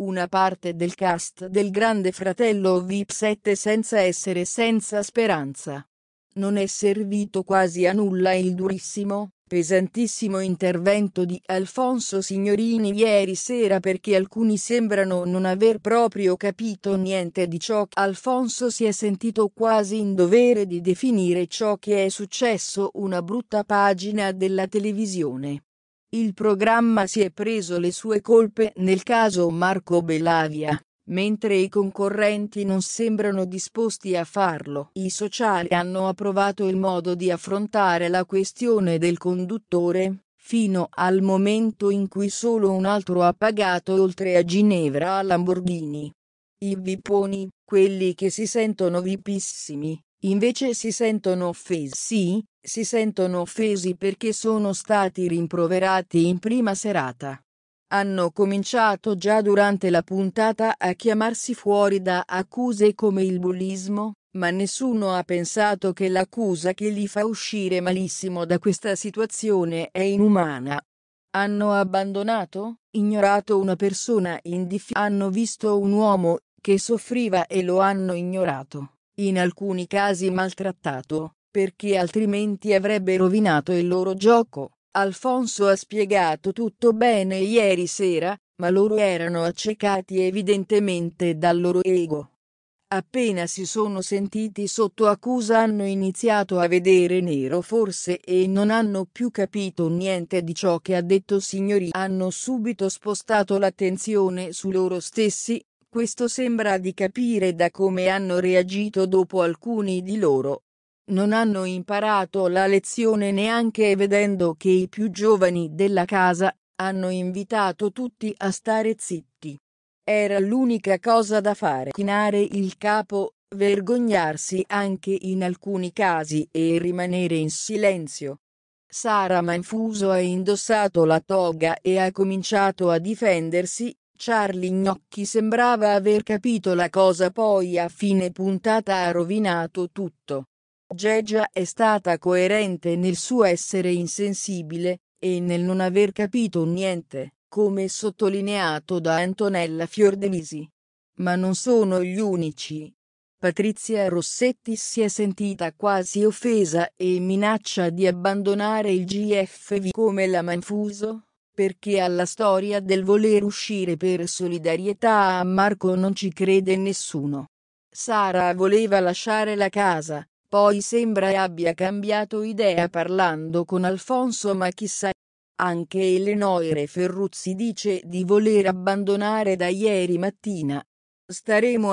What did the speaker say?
una parte del cast del Grande Fratello VIP 7 senza essere senza speranza. Non è servito quasi a nulla il durissimo, pesantissimo intervento di Alfonso Signorini ieri sera perché alcuni sembrano non aver proprio capito niente di ciò che Alfonso si è sentito quasi in dovere di definire ciò che è successo una brutta pagina della televisione. Il programma si è preso le sue colpe nel caso Marco Belavia, mentre i concorrenti non sembrano disposti a farlo. I sociali hanno approvato il modo di affrontare la questione del conduttore, fino al momento in cui solo un altro ha pagato oltre a Ginevra a Lamborghini. I viponi, quelli che si sentono vipissimi, invece si sentono offesi, si sentono offesi perché sono stati rimproverati in prima serata. Hanno cominciato già durante la puntata a chiamarsi fuori da accuse come il bullismo, ma nessuno ha pensato che l'accusa che li fa uscire malissimo da questa situazione è inumana. Hanno abbandonato, ignorato una persona in difficoltà, hanno visto un uomo che soffriva e lo hanno ignorato, in alcuni casi maltrattato, perché altrimenti avrebbe rovinato il loro gioco. Alfonso ha spiegato tutto bene ieri sera, ma loro erano accecati evidentemente dal loro ego. Appena si sono sentiti sotto accusa hanno iniziato a vedere nero forse e non hanno più capito niente di ciò che ha detto signori hanno subito spostato l'attenzione su loro stessi, questo sembra di capire da come hanno reagito dopo alcuni di loro, non hanno imparato la lezione neanche vedendo che i più giovani della casa hanno invitato tutti a stare zitti. Era l'unica cosa da fare, chinare il capo, vergognarsi anche in alcuni casi e rimanere in silenzio. Sara Manfuso ha indossato la toga e ha cominciato a difendersi, Charlie Gnocchi sembrava aver capito la cosa poi a fine puntata ha rovinato tutto. Geggia è stata coerente nel suo essere insensibile, e nel non aver capito niente, come sottolineato da Antonella Fiordelisi. Ma non sono gli unici. Patrizia Rossetti si è sentita quasi offesa e minaccia di abbandonare il GFV come la Manfuso, perché alla storia del voler uscire per solidarietà a Marco non ci crede nessuno. Sara voleva lasciare la casa, poi sembra abbia cambiato idea parlando con Alfonso ma chissà. Anche Eleonore Ferruzzi dice di voler abbandonare da ieri mattina. Staremo